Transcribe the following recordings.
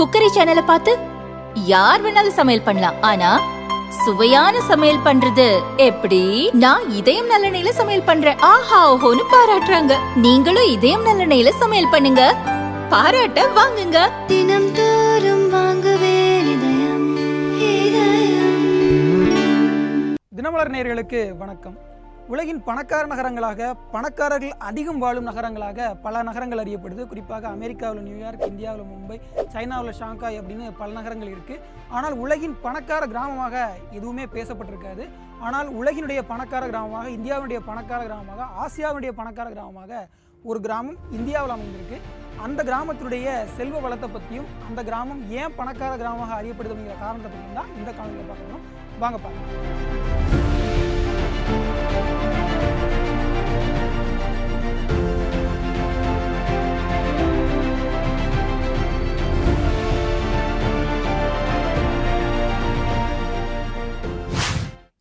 cookery சேனலை பார்த்து யார் வேணாலும் சமையல் பண்ணலாம் ஆனா சுவையான சமையல் பண்றது எப்படி நான் இதயம் நல்லெண்ணெயில சமையல் பண்றேன் ஆஹா ஓஹோன்னு பாராட்டுறாங்க நீங்களும் இதயம் நல்லெண்ணெயில சமையல் பண்ணுங்க பாராட்ட வாங்குங்க தினம் தோறும் வாங்குவே தினமலர் நேர்களுக்கு வணக்கம் உலகின் பணக்கார நகரங்களாக பணக்காரர்கள் அதிகம் வாழும் நகரங்களாக பல நகரங்கள் அறியப்படுது குறிப்பாக அமெரிக்காவில் நியூயார்க் இந்தியாவில் மும்பை சைனாவில் ஷாங்காய் அப்படின்னு பல நகரங்கள் இருக்குது ஆனால் உலகின் பணக்கார கிராமமாக எதுவுமே பேசப்பட்டிருக்காது ஆனால் உலகினுடைய பணக்கார கிராமமாக இந்தியாவினுடைய பணக்கார கிராமமாக ஆசியாவினுடைய பணக்கார கிராமமாக ஒரு கிராமம் இந்தியாவில் அமைந்திருக்கு அந்த கிராமத்தினுடைய செல்வ வளத்தை பற்றியும் அந்த கிராமம் ஏன் பணக்கார கிராமமாக அறியப்படுது அப்படிங்கிற காரணத்தை பற்றியும் தான் இந்த காலத்தில் பார்க்கணும் வாங்க பாருங்கள்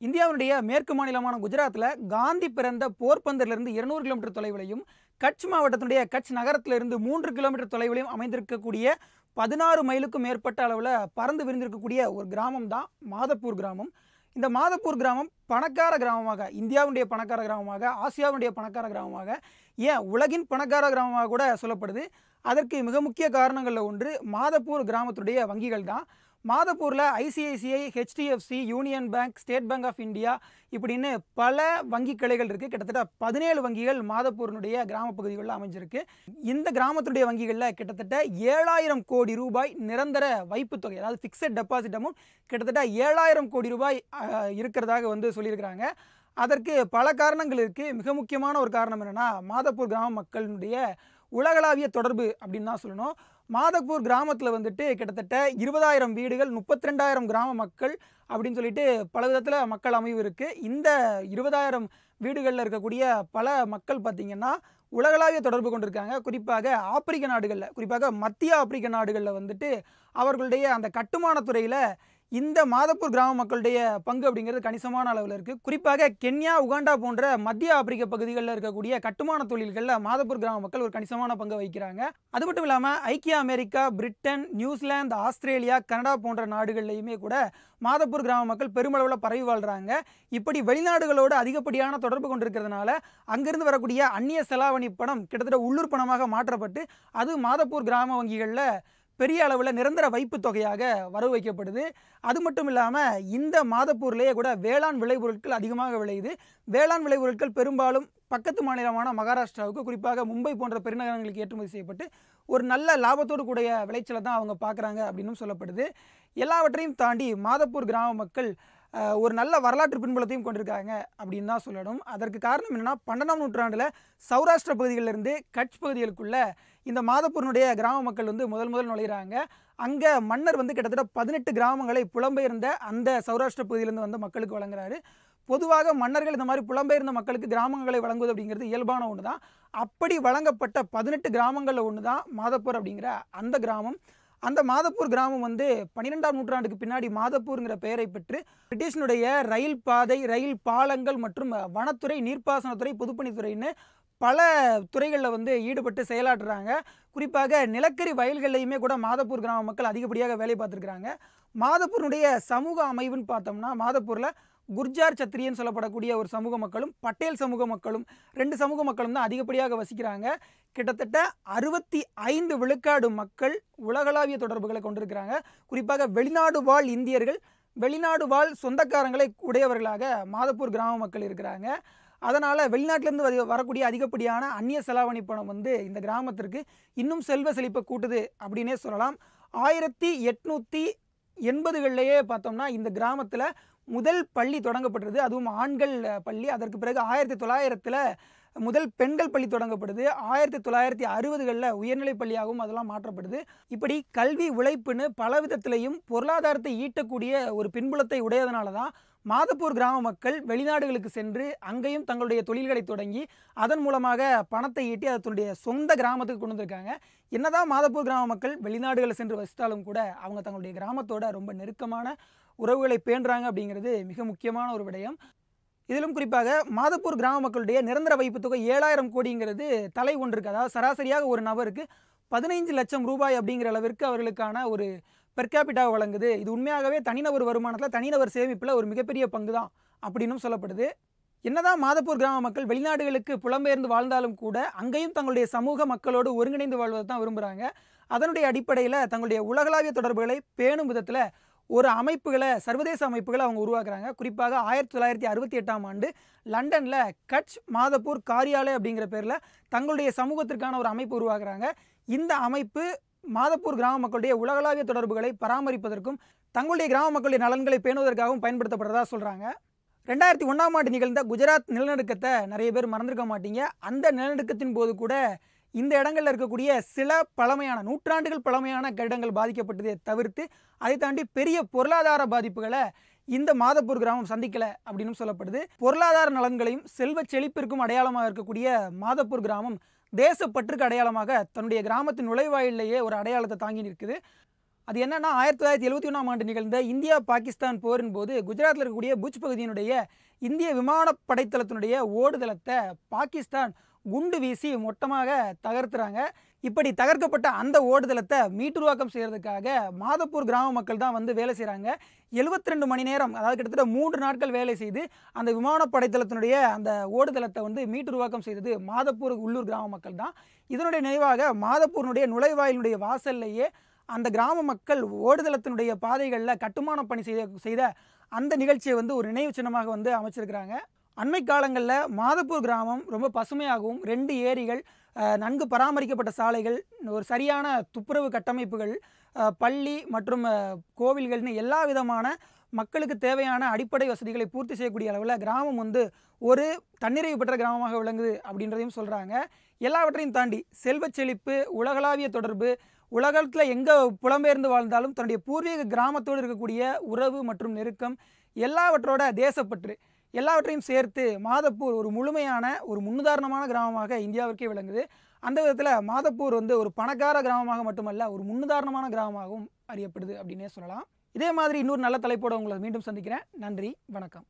இந்தியாவுடைய மேற்கு மாநிலமான குஜராத்தில் காந்தி பிறந்த போர்பந்தரிலிருந்து இருநூறு கிலோமீட்டர் தொலைவிலையும் கட்ச் மாவட்டத்தினுடைய கட்ச் நகரத்திலிருந்து மூன்று கிலோமீட்டர் தொலைவிலையும் அமைந்திருக்கக்கூடிய பதினாறு மைலுக்கும் மேற்பட்ட அளவில் பறந்து விரிந்திருக்கக்கூடிய ஒரு கிராமம் தான் மாதப்பூர் கிராமம் இந்த மாதப்பூர் கிராமம் பணக்கார கிராமமாக இந்தியாவுடைய பணக்கார கிராமமாக ஆசியாவுடைய பணக்கார கிராமமாக ஏன் உலகின் பணக்கார கிராமமாக கூட சொல்லப்படுது அதற்கு மிக முக்கிய காரணங்களில் ஒன்று மாதப்பூர் கிராமத்துடைய வங்கிகள் தான் மாதப்பூரில் ICICI HDFC Union Bank State Bank of India இப்படின்னு பல வங்கி கிளைகள் இருக்குது கிட்டத்தட்ட பதினேழு வங்கிகள் மாதப்பூரினுடைய கிராம பகுதிகளில் அமைஞ்சிருக்கு இந்த கிராமத்துடைய வங்கிகளில் கிட்டத்தட்ட ஏழாயிரம் கோடி ரூபாய் நிரந்தர வைப்பு தொகை அதாவது ஃபிக்ஸட் டெபாசிட் அமௌண்ட் கிட்டத்தட்ட ஏழாயிரம் கோடி ரூபாய் இருக்கிறதாக வந்து சொல்லியிருக்கிறாங்க அதற்கு பல காரணங்கள் இருக்குது மிக முக்கியமான ஒரு காரணம் என்னென்னா மாதப்பூர் கிராம மக்களினுடைய உலகளாவிய தொடர்பு அப்படின்னு தான் சொல்லணும் மாதப்பூர் கிராமத்தில் வந்துட்டு கிட்டத்தட்ட இருபதாயிரம் வீடுகள் முப்பத்தி ரெண்டாயிரம் கிராம மக்கள் அப்படின்னு சொல்லிட்டு பல விதத்தில் மக்கள் அமைவு இருக்குது இந்த இருபதாயிரம் வீடுகளில் இருக்கக்கூடிய பல மக்கள் பார்த்திங்கன்னா உலகளாவிய தொடர்பு கொண்டிருக்காங்க குறிப்பாக ஆப்பிரிக்க நாடுகளில் குறிப்பாக மத்திய ஆப்பிரிக்க நாடுகளில் வந்துட்டு அவர்களுடைய அந்த கட்டுமான துறையில் இந்த மாதப்பூர் கிராம மக்களுடைய பங்கு அப்படிங்கிறது கணிசமான அளவில் இருக்குது குறிப்பாக கென்யா உகாண்டா போன்ற மத்திய ஆப்பிரிக்க பகுதிகளில் இருக்கக்கூடிய கட்டுமான தொழில்களில் மாதப்பூர் கிராம மக்கள் ஒரு கணிசமான பங்கு வகிக்கிறாங்க அது மட்டும் இல்லாமல் ஐக்கிய America Britain New Zealand Australia Canada போன்ற நாடுகள்லையுமே கூட மாதப்பூர் கிராம மக்கள் பெருமளவில் பரவி வாழ்கிறாங்க இப்படி வெளிநாடுகளோடு அதிகப்படியான தொடர்பு கொண்டிருக்கிறதுனால அங்கிருந்து வரக்கூடிய அந்நிய செலாவணி பணம் கிட்டத்தட்ட உள்ளூர் பணமாக மாற்றப்பட்டு அது மாதப்பூர் கிராம வங்கிகளில் பெரிய அளவில் நிரந்தர வைப்பு தொகையாக வரவு வைக்கப்படுது அது மட்டும் இல்லாமல் இந்த மாதப்பூர்லேயே கூட வேளாண் விளைபொருட்கள் அதிகமாக விளையுது வேளாண் விளைபொருட்கள் பெரும்பாலும் பக்கத்து மாநிலமான மகாராஷ்டிராவுக்கு குறிப்பாக மும்பை போன்ற பெருநகரங்களுக்கு ஏற்றுமதி செய்யப்பட்டு ஒரு நல்ல லாபத்தோடு கூடிய விளைச்சலை தான் அவங்க பார்க்குறாங்க அப்படின்னும் சொல்லப்படுது எல்லாவற்றையும் தாண்டி மாதப்பூர் கிராம மக்கள் ஒரு நல்ல வரலாற்று பின்புலத்தையும் கொண்டிருக்காங்க அப்படின்னு தான் சொல்லணும் அதற்கு காரணம் என்னென்னா பன்னெண்டாம் நூற்றாண்டில் சௌராஷ்டிர பகுதிகளிலிருந்து கட்ச் பகுதிகளுக்குள்ளே இந்த மாதப்பூரனுடைய கிராம மக்கள் வந்து முதல் முதல் நுழைகிறாங்க அங்கே மன்னர் வந்து கிட்டத்தட்ட பதினெட்டு கிராமங்களை புலம்பெயர்ந்த அந்த சௌராஷ்டிர பகுதியிலேருந்து வந்து மக்களுக்கு வழங்குறாரு பொதுவாக மன்னர்கள் இந்த மாதிரி புலம்பெயர்ந்த மக்களுக்கு கிராமங்களை வழங்குவது அப்படிங்கிறது இயல்பான ஒன்று தான் அப்படி வழங்கப்பட்ட பதினெட்டு கிராமங்களில் ஒன்று தான் மாதப்பூர் அப்படிங்கிற அந்த கிராமம் அந்த மாதப்பூர் கிராமம் வந்து பன்னிரெண்டாம் நூற்றாண்டுக்கு பின்னாடி மாதப்பூருங்கிற பெயரை பெற்று பிரிட்டிஷனுடைய ரயில் பாதை ரயில் பாலங்கள் மற்றும் வனத்துறை நீர்ப்பாசனத்துறை பொதுப்பணித்துறைன்னு பல துறைகளில் வந்து ஈடுபட்டு செயலாற்றுறாங்க குறிப்பாக நிலக்கரி வயல்கள்லையுமே கூட மாதப்பூர் கிராம மக்கள் அதிகப்படியாக வேலை பார்த்துருக்குறாங்க மாதப்பூருடைய சமூக அமைவுன்னு பார்த்தோம்னா மாதப்பூரில் குர்ஜார் சத்திரியன் சொல்லப்படக்கூடிய ஒரு சமூக மக்களும் பட்டேல் சமூக மக்களும் ரெண்டு சமூக மக்களும் தான் அதிகப்படியாக வசிக்கிறாங்க கிட்டத்தட்ட அறுபத்தி ஐந்து விழுக்காடு மக்கள் உலகளாவிய தொடர்புகளை கொண்டிருக்கிறாங்க குறிப்பாக வெளிநாடு வாழ் இந்தியர்கள் வெளிநாடு வாழ் சொந்தக்காரங்களை உடையவர்களாக மாதப்பூர் கிராம மக்கள் இருக்கிறாங்க அதனால் வெளிநாட்டிலேருந்து வரக்கூடிய அதிகப்படியான அந்நிய செலாவணி பணம் வந்து இந்த கிராமத்திற்கு இன்னும் செல்வ செழிப்பை கூட்டுது அப்படின்னே சொல்லலாம் ஆயிரத்தி எட்நூற்றி எண்பதுகள்லையே பார்த்தோம்னா இந்த கிராமத்தில் முதல் பள்ளி தொடங்கப்பட்டது அதுவும் ஆண்கள் பள்ளி அதற்கு பிறகு ஆயிரத்தி தொள்ளாயிரத்தில் முதல் பெண்கள் பள்ளி தொடங்கப்படுது ஆயிரத்தி தொள்ளாயிரத்தி அறுபதுகளில் உயர்நிலை பள்ளியாகவும் அதெல்லாம் மாற்றப்படுது இப்படி கல்வி உழைப்புன்னு பல விதத்திலையும் பொருளாதாரத்தை ஈட்டக்கூடிய ஒரு பின்புலத்தை உடையதனால தான் மாதப்பூர் கிராம மக்கள் வெளிநாடுகளுக்கு சென்று அங்கேயும் தங்களுடைய தொழில்களை தொடங்கி அதன் மூலமாக பணத்தை ஈட்டி அதனுடைய சொந்த கிராமத்துக்கு கொண்டு வந்திருக்காங்க என்னதான் மாதப்பூர் கிராம மக்கள் வெளிநாடுகளில் சென்று வசித்தாலும் கூட அவங்க தங்களுடைய கிராமத்தோட ரொம்ப நெருக்கமான உறவுகளை பேணுறாங்க அப்படிங்கிறது மிக முக்கியமான ஒரு விடயம் இதிலும் குறிப்பாக மாதப்பூர் கிராம மக்களுடைய நிரந்தர வைப்பு தொகை ஏழாயிரம் கோடிங்கிறது தலை இருக்குது அதாவது சராசரியாக ஒரு நபருக்கு பதினைஞ்சு லட்சம் ரூபாய் அப்படிங்கிற அளவிற்கு அவர்களுக்கான ஒரு பெர்காபிட்டாக வழங்குது இது உண்மையாகவே தனிநபர் வருமானத்தில் தனிநபர் சேமிப்பில் ஒரு மிகப்பெரிய பங்கு தான் அப்படின்னும் சொல்லப்படுது என்னதான் மாதப்பூர் கிராம மக்கள் வெளிநாடுகளுக்கு புலம்பெயர்ந்து வாழ்ந்தாலும் கூட அங்கேயும் தங்களுடைய சமூக மக்களோடு ஒருங்கிணைந்து வாழ்வதை தான் விரும்புகிறாங்க அதனுடைய அடிப்படையில் தங்களுடைய உலகளாவிய தொடர்புகளை பேணும் விதத்தில் ஒரு அமைப்புகளை சர்வதேச அமைப்புகளை அவங்க உருவாக்குறாங்க குறிப்பாக ஆயிரத்தி தொள்ளாயிரத்தி அறுபத்தி எட்டாம் ஆண்டு லண்டனில் கட்ச் மாதப்பூர் காரியாலய் அப்படிங்கிற பேரில் தங்களுடைய சமூகத்திற்கான ஒரு அமைப்பு உருவாக்குறாங்க இந்த அமைப்பு மாதப்பூர் கிராம மக்களுடைய உலகளாவிய தொடர்புகளை பராமரிப்பதற்கும் தங்களுடைய கிராம மக்களுடைய நலன்களை பேணுவதற்காகவும் பயன்படுத்தப்படுறதா சொல்கிறாங்க ரெண்டாயிரத்தி ஒன்றாம் ஆண்டு நிகழ்ந்த குஜராத் நிலநடுக்கத்தை நிறைய பேர் மறந்துருக்க மாட்டீங்க அந்த நிலநடுக்கத்தின் போது கூட இந்த இடங்களில் இருக்கக்கூடிய சில பழமையான நூற்றாண்டுகள் பழமையான கட்டிடங்கள் பாதிக்கப்பட்டதை தவிர்த்து அதை தாண்டி பெரிய பொருளாதார பாதிப்புகளை இந்த மாதப்பூர் கிராமம் சந்திக்கலை அப்படின்னு சொல்லப்படுது பொருளாதார நலன்களையும் செல்வ செழிப்பிற்கும் அடையாளமாக இருக்கக்கூடிய மாதப்பூர் கிராமம் தேசப்பற்றுக்கு அடையாளமாக தன்னுடைய கிராமத்தின் நுழைவாயிலேயே ஒரு அடையாளத்தை தாங்கி நிற்குது அது என்னென்னா ஆயிரத்தி தொள்ளாயிரத்தி எழுபத்தி ஒன்றாம் ஆண்டு நிகழ்ந்த இந்தியா பாகிஸ்தான் போரின் போது குஜராத்தில் இருக்கக்கூடிய புஜ் பகுதியினுடைய இந்திய விமானப்படைத்தளத்தினுடைய ஓடுதளத்தை பாகிஸ்தான் குண்டு வீசி மொட்டமாக தகர்த்துறாங்க இப்படி தகர்க்கப்பட்ட அந்த ஓடுதளத்தை மீட்டுருவாக்கம் செய்கிறதுக்காக மாதப்பூர் கிராம மக்கள் தான் வந்து வேலை செய்கிறாங்க எழுபத்தி ரெண்டு மணி நேரம் அதாவது கிட்டத்தட்ட மூன்று நாட்கள் வேலை செய்து அந்த விமானப்படைத்தளத்தினுடைய அந்த ஓடுதளத்தை வந்து மீட்டுருவாக்கம் செய்தது மாதப்பூர் உள்ளூர் கிராம மக்கள் தான் இதனுடைய நினைவாக மாதப்பூரினுடைய நுழைவாயிலுடைய வாசல்லையே அந்த கிராம மக்கள் ஓடுதளத்தினுடைய பாதைகளில் கட்டுமான பணி செய்த செய்த அந்த நிகழ்ச்சியை வந்து ஒரு நினைவு சின்னமாக வந்து அமைச்சிருக்கிறாங்க அண்மை காலங்களில் மாதப்பூர் கிராமம் ரொம்ப பசுமையாகவும் ரெண்டு ஏரிகள் நன்கு பராமரிக்கப்பட்ட சாலைகள் ஒரு சரியான துப்புரவு கட்டமைப்புகள் பள்ளி மற்றும் கோவில்கள்னு எல்லா விதமான மக்களுக்கு தேவையான அடிப்படை வசதிகளை பூர்த்தி செய்யக்கூடிய அளவில் கிராமம் வந்து ஒரு தன்னிறைவு பெற்ற கிராமமாக விளங்குது அப்படின்றதையும் சொல்கிறாங்க எல்லாவற்றையும் தாண்டி செல்வ செழிப்பு உலகளாவிய தொடர்பு உலகத்தில் எங்கே புலம்பெயர்ந்து வாழ்ந்தாலும் தன்னுடைய பூர்வீக கிராமத்தோடு இருக்கக்கூடிய உறவு மற்றும் நெருக்கம் எல்லாவற்றோட தேசப்பற்று எல்லாவற்றையும் சேர்த்து மாதப்பூர் ஒரு முழுமையான ஒரு முன்னுதாரணமான கிராமமாக இந்தியாவிற்கே விளங்குது அந்த விதத்தில் மாதப்பூர் வந்து ஒரு பணக்கார கிராமமாக மட்டுமல்ல ஒரு முன்னுதாரணமான கிராமமாகவும் அறியப்படுது அப்படின்னே சொல்லலாம் இதே மாதிரி இன்னொரு நல்ல தலைப்போடு உங்களை மீண்டும் சந்திக்கிறேன் நன்றி வணக்கம்